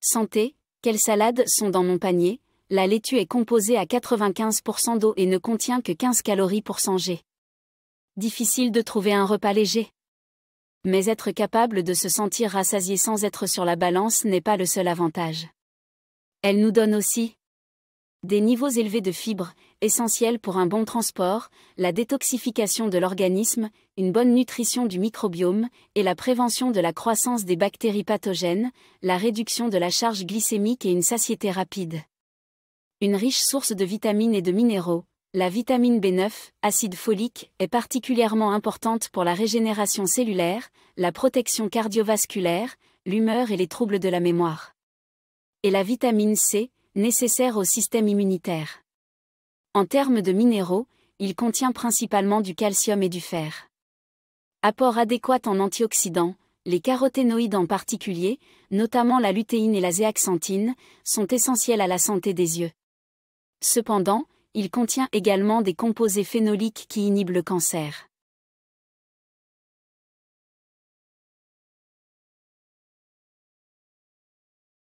Santé, quelles salades sont dans mon panier La laitue est composée à 95% d'eau et ne contient que 15 calories pour 100 G. Difficile de trouver un repas léger. Mais être capable de se sentir rassasié sans être sur la balance n'est pas le seul avantage. Elle nous donne aussi des niveaux élevés de fibres, essentiels pour un bon transport, la détoxification de l'organisme, une bonne nutrition du microbiome et la prévention de la croissance des bactéries pathogènes, la réduction de la charge glycémique et une satiété rapide. Une riche source de vitamines et de minéraux, la vitamine B9, acide folique, est particulièrement importante pour la régénération cellulaire, la protection cardiovasculaire, l'humeur et les troubles de la mémoire. Et la vitamine C, nécessaires au système immunitaire. En termes de minéraux, il contient principalement du calcium et du fer. Apport adéquat en antioxydants, les caroténoïdes en particulier, notamment la lutéine et la zéaxanthine, sont essentiels à la santé des yeux. Cependant, il contient également des composés phénoliques qui inhibent le cancer.